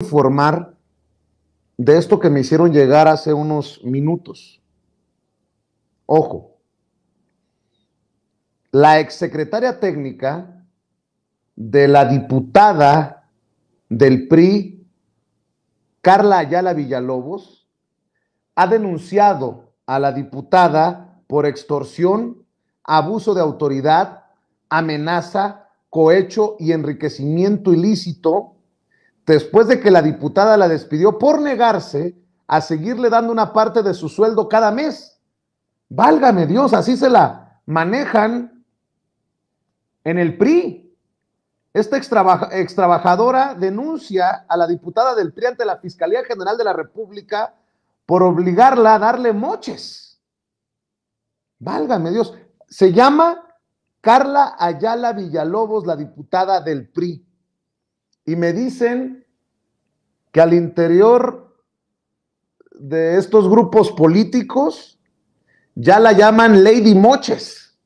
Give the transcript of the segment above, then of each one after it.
informar de esto que me hicieron llegar hace unos minutos. Ojo, la exsecretaria técnica de la diputada del PRI, Carla Ayala Villalobos, ha denunciado a la diputada por extorsión, abuso de autoridad, amenaza, cohecho y enriquecimiento ilícito después de que la diputada la despidió por negarse a seguirle dando una parte de su sueldo cada mes. Válgame Dios, así se la manejan en el PRI. Esta extrabajadora denuncia a la diputada del PRI ante la Fiscalía General de la República por obligarla a darle moches. Válgame Dios. Se llama Carla Ayala Villalobos, la diputada del PRI. Y me dicen al interior de estos grupos políticos ya la llaman Lady Moches.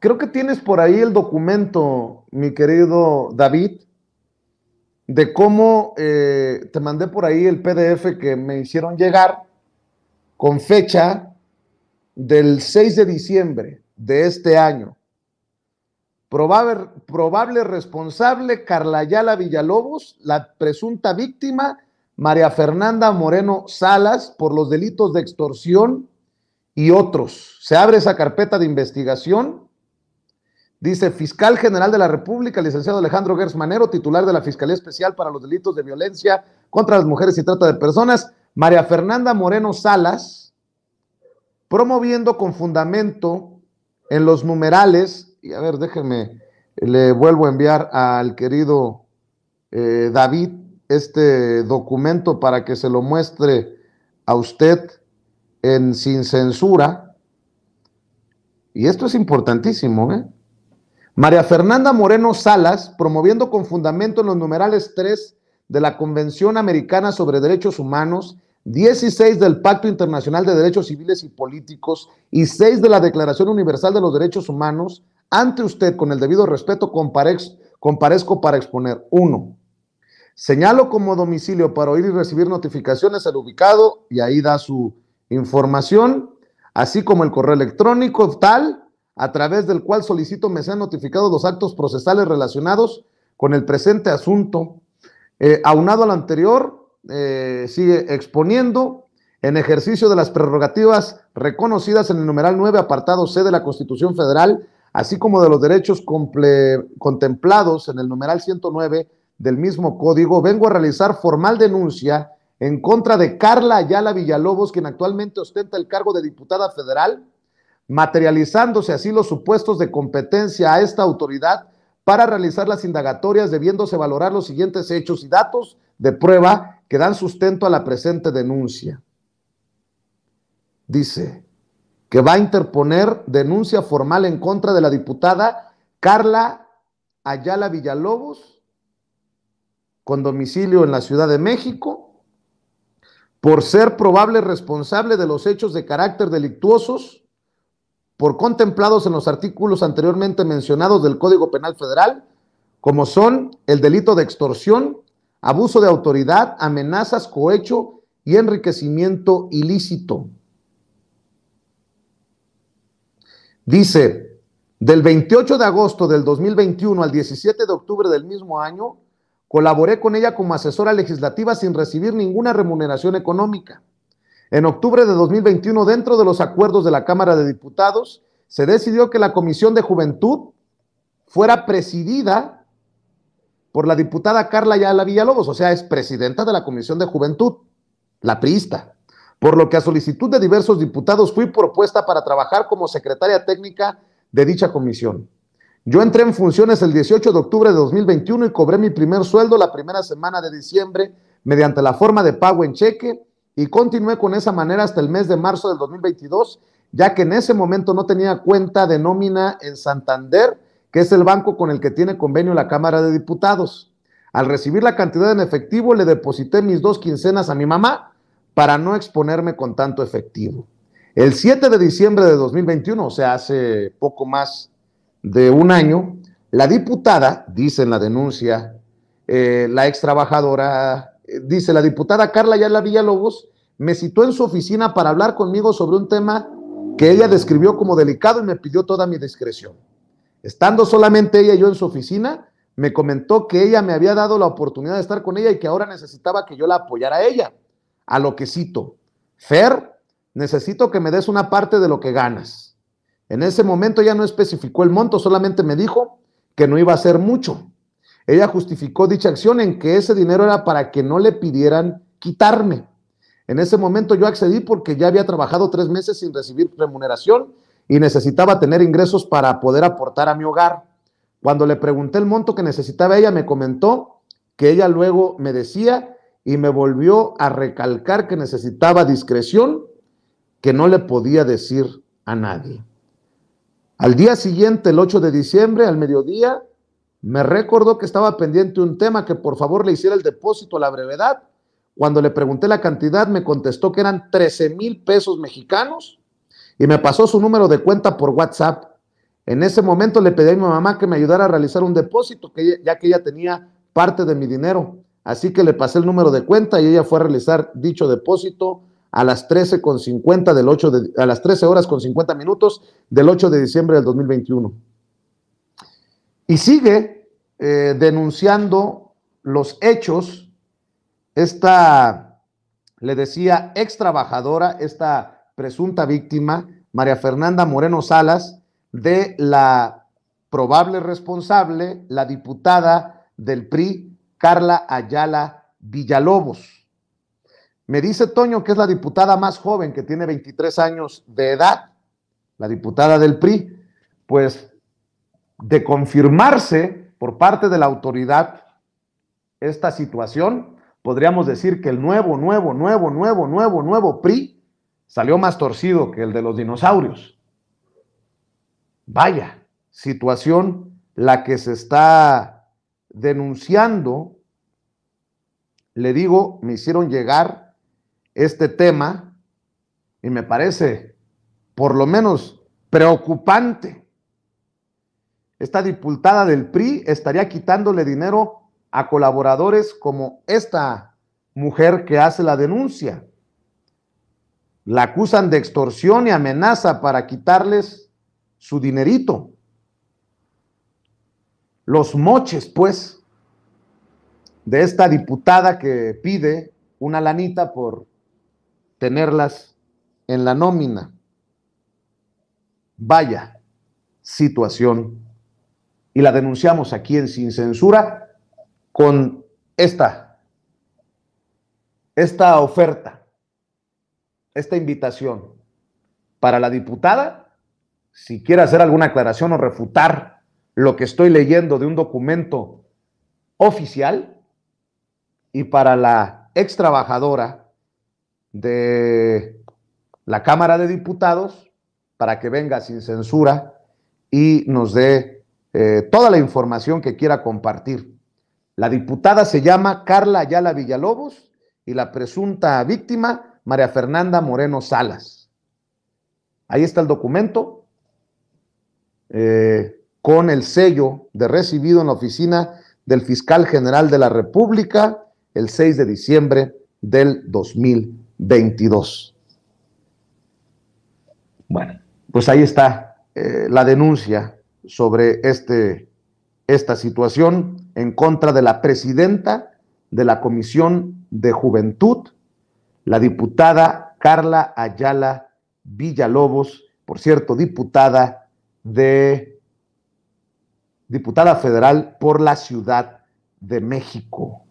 Creo que tienes por ahí el documento, mi querido David, de cómo eh, te mandé por ahí el PDF que me hicieron llegar con fecha del 6 de diciembre de este año. Probable, responsable, Carla Ayala Villalobos, la presunta víctima, María Fernanda Moreno Salas, por los delitos de extorsión y otros. Se abre esa carpeta de investigación. Dice fiscal general de la República, licenciado Alejandro gersmanero titular de la Fiscalía Especial para los Delitos de Violencia contra las Mujeres y Trata de Personas, María Fernanda Moreno Salas, promoviendo con fundamento en los numerales y a ver, déjenme, le vuelvo a enviar al querido eh, David este documento para que se lo muestre a usted en sin censura. Y esto es importantísimo, ¿eh? María Fernanda Moreno Salas, promoviendo con fundamento en los numerales 3 de la Convención Americana sobre Derechos Humanos, 16 del Pacto Internacional de Derechos Civiles y Políticos y 6 de la Declaración Universal de los Derechos Humanos, ante usted, con el debido respeto, comparezco para exponer. Uno, señalo como domicilio para oír y recibir notificaciones el ubicado y ahí da su información, así como el correo electrónico tal a través del cual solicito me sean notificados los actos procesales relacionados con el presente asunto. Eh, aunado al anterior, eh, sigue exponiendo en ejercicio de las prerrogativas reconocidas en el numeral 9, apartado C de la Constitución Federal así como de los derechos contemplados en el numeral 109 del mismo código, vengo a realizar formal denuncia en contra de Carla Ayala Villalobos, quien actualmente ostenta el cargo de diputada federal, materializándose así los supuestos de competencia a esta autoridad para realizar las indagatorias, debiéndose valorar los siguientes hechos y datos de prueba que dan sustento a la presente denuncia. Dice, que va a interponer denuncia formal en contra de la diputada Carla Ayala Villalobos, con domicilio en la Ciudad de México, por ser probable responsable de los hechos de carácter delictuosos, por contemplados en los artículos anteriormente mencionados del Código Penal Federal, como son el delito de extorsión, abuso de autoridad, amenazas, cohecho y enriquecimiento ilícito. Dice, del 28 de agosto del 2021 al 17 de octubre del mismo año, colaboré con ella como asesora legislativa sin recibir ninguna remuneración económica. En octubre de 2021, dentro de los acuerdos de la Cámara de Diputados, se decidió que la Comisión de Juventud fuera presidida por la diputada Carla Yala Villalobos, o sea, es presidenta de la Comisión de Juventud, la priista por lo que a solicitud de diversos diputados fui propuesta para trabajar como secretaria técnica de dicha comisión. Yo entré en funciones el 18 de octubre de 2021 y cobré mi primer sueldo la primera semana de diciembre mediante la forma de pago en cheque y continué con esa manera hasta el mes de marzo del 2022, ya que en ese momento no tenía cuenta de nómina en Santander, que es el banco con el que tiene convenio la Cámara de Diputados. Al recibir la cantidad en efectivo, le deposité mis dos quincenas a mi mamá, para no exponerme con tanto efectivo. El 7 de diciembre de 2021, o sea, hace poco más de un año, la diputada, dice en la denuncia, eh, la ex trabajadora, eh, dice la diputada Carla Yala Villalobos, me citó en su oficina para hablar conmigo sobre un tema que ella describió como delicado y me pidió toda mi discreción. Estando solamente ella y yo en su oficina, me comentó que ella me había dado la oportunidad de estar con ella y que ahora necesitaba que yo la apoyara a ella a lo que cito, Fer, necesito que me des una parte de lo que ganas. En ese momento ya no especificó el monto, solamente me dijo que no iba a ser mucho. Ella justificó dicha acción en que ese dinero era para que no le pidieran quitarme. En ese momento yo accedí porque ya había trabajado tres meses sin recibir remuneración y necesitaba tener ingresos para poder aportar a mi hogar. Cuando le pregunté el monto que necesitaba ella, me comentó que ella luego me decía y me volvió a recalcar que necesitaba discreción que no le podía decir a nadie. Al día siguiente, el 8 de diciembre, al mediodía, me recordó que estaba pendiente un tema que por favor le hiciera el depósito a la brevedad. Cuando le pregunté la cantidad, me contestó que eran 13 mil pesos mexicanos y me pasó su número de cuenta por WhatsApp. En ese momento le pedí a mi mamá que me ayudara a realizar un depósito, que ya que ella tenía parte de mi dinero. Así que le pasé el número de cuenta y ella fue a realizar dicho depósito a las 13 con del 8 de, a las 13 horas con 50 minutos del 8 de diciembre del 2021. Y sigue eh, denunciando los hechos esta, le decía, ex trabajadora, esta presunta víctima, María Fernanda Moreno Salas, de la probable responsable, la diputada del PRI, Carla Ayala Villalobos. Me dice Toño que es la diputada más joven, que tiene 23 años de edad, la diputada del PRI. Pues de confirmarse por parte de la autoridad esta situación, podríamos decir que el nuevo, nuevo, nuevo, nuevo, nuevo, nuevo PRI salió más torcido que el de los dinosaurios. Vaya situación la que se está denunciando le digo, me hicieron llegar este tema y me parece por lo menos preocupante. Esta diputada del PRI estaría quitándole dinero a colaboradores como esta mujer que hace la denuncia. La acusan de extorsión y amenaza para quitarles su dinerito. Los moches, pues de esta diputada que pide una lanita por tenerlas en la nómina. Vaya situación. Y la denunciamos aquí en Sin Censura con esta, esta oferta, esta invitación para la diputada, si quiere hacer alguna aclaración o refutar lo que estoy leyendo de un documento oficial, y para la ex trabajadora de la Cámara de Diputados para que venga sin censura y nos dé eh, toda la información que quiera compartir. La diputada se llama Carla Ayala Villalobos y la presunta víctima María Fernanda Moreno Salas. Ahí está el documento eh, con el sello de recibido en la oficina del fiscal general de la República el 6 de diciembre del 2022. Bueno, pues ahí está eh, la denuncia sobre este, esta situación en contra de la presidenta de la Comisión de Juventud, la diputada Carla Ayala Villalobos, por cierto, diputada de diputada federal por la Ciudad de México.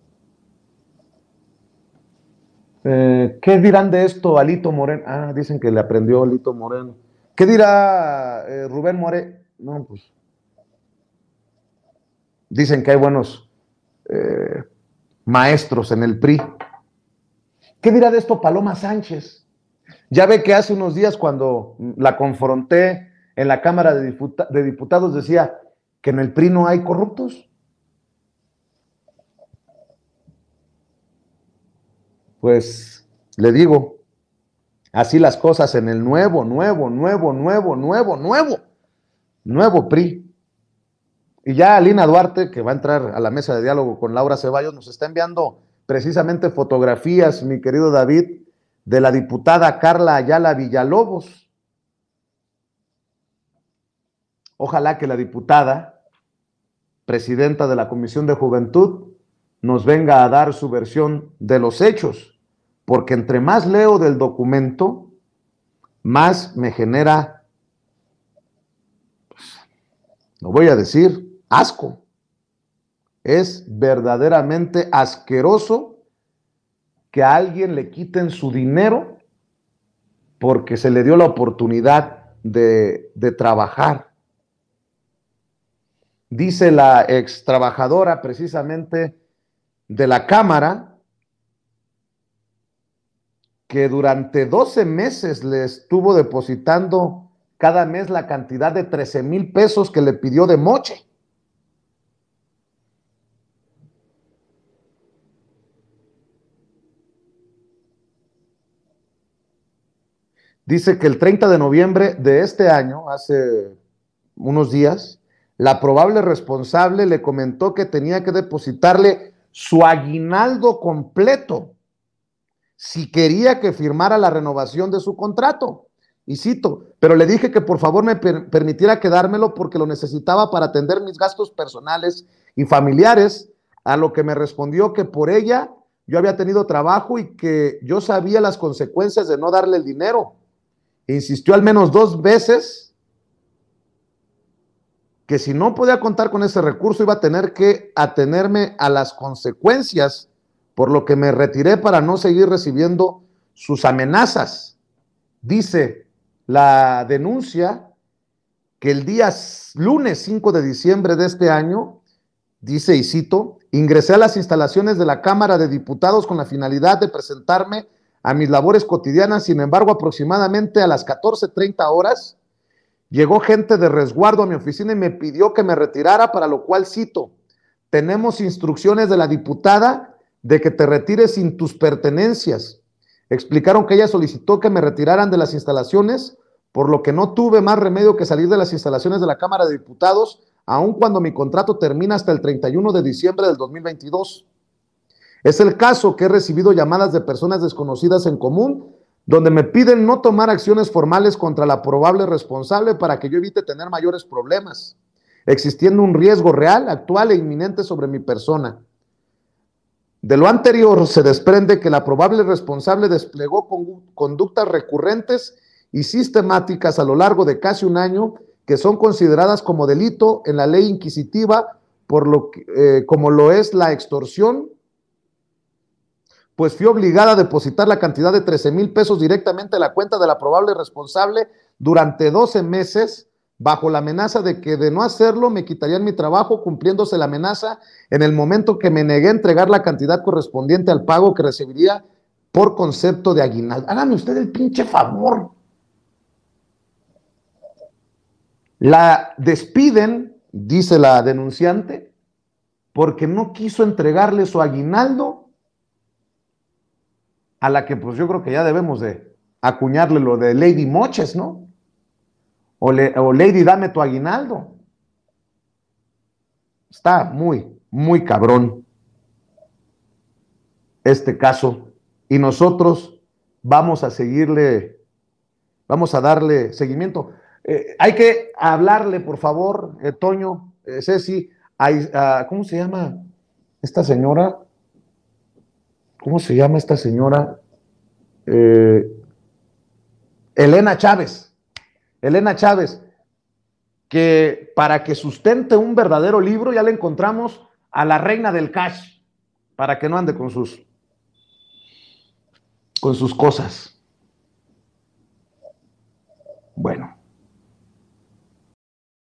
Eh, ¿Qué dirán de esto Alito Moreno? Ah, dicen que le aprendió Alito Moreno. ¿Qué dirá eh, Rubén More? No, pues. Dicen que hay buenos eh, maestros en el PRI. ¿Qué dirá de esto Paloma Sánchez? Ya ve que hace unos días cuando la confronté en la Cámara de, de Diputados decía que en el PRI no hay corruptos. pues le digo, así las cosas en el nuevo, nuevo, nuevo, nuevo, nuevo, nuevo, nuevo PRI. Y ya Alina Duarte, que va a entrar a la mesa de diálogo con Laura Ceballos, nos está enviando precisamente fotografías, mi querido David, de la diputada Carla Ayala Villalobos. Ojalá que la diputada, presidenta de la Comisión de Juventud, nos venga a dar su versión de los hechos porque entre más leo del documento, más me genera, lo pues, voy a decir, asco. Es verdaderamente asqueroso que a alguien le quiten su dinero porque se le dio la oportunidad de, de trabajar. Dice la ex trabajadora precisamente de la Cámara, que durante 12 meses le estuvo depositando cada mes la cantidad de 13 mil pesos que le pidió de moche. Dice que el 30 de noviembre de este año, hace unos días, la probable responsable le comentó que tenía que depositarle su aguinaldo completo si quería que firmara la renovación de su contrato. Y cito, pero le dije que por favor me permitiera quedármelo porque lo necesitaba para atender mis gastos personales y familiares, a lo que me respondió que por ella yo había tenido trabajo y que yo sabía las consecuencias de no darle el dinero. insistió al menos dos veces que si no podía contar con ese recurso iba a tener que atenerme a las consecuencias por lo que me retiré para no seguir recibiendo sus amenazas. Dice la denuncia que el día lunes 5 de diciembre de este año, dice y cito, ingresé a las instalaciones de la Cámara de Diputados con la finalidad de presentarme a mis labores cotidianas, sin embargo, aproximadamente a las 14.30 horas, llegó gente de resguardo a mi oficina y me pidió que me retirara, para lo cual cito, tenemos instrucciones de la diputada de que te retires sin tus pertenencias. Explicaron que ella solicitó que me retiraran de las instalaciones, por lo que no tuve más remedio que salir de las instalaciones de la Cámara de Diputados, aun cuando mi contrato termina hasta el 31 de diciembre del 2022. Es el caso que he recibido llamadas de personas desconocidas en común, donde me piden no tomar acciones formales contra la probable responsable para que yo evite tener mayores problemas, existiendo un riesgo real, actual e inminente sobre mi persona. De lo anterior se desprende que la probable responsable desplegó conductas recurrentes y sistemáticas a lo largo de casi un año que son consideradas como delito en la ley inquisitiva, por lo que, eh, como lo es la extorsión, pues fue obligada a depositar la cantidad de 13 mil pesos directamente a la cuenta de la probable responsable durante 12 meses bajo la amenaza de que de no hacerlo me quitarían mi trabajo, cumpliéndose la amenaza en el momento que me negué a entregar la cantidad correspondiente al pago que recibiría por concepto de aguinaldo. hágame usted el pinche favor. La despiden, dice la denunciante, porque no quiso entregarle su aguinaldo, a la que pues yo creo que ya debemos de acuñarle lo de Lady Moches, ¿no? O, Lady, dame tu aguinaldo. Está muy, muy cabrón este caso. Y nosotros vamos a seguirle, vamos a darle seguimiento. Eh, hay que hablarle, por favor, eh, Toño, eh, Ceci, ¿cómo se llama esta señora? ¿Cómo se llama esta señora? Elena Chávez. Elena Chávez, que para que sustente un verdadero libro ya le encontramos a la reina del cash, para que no ande con sus, con sus cosas. Bueno.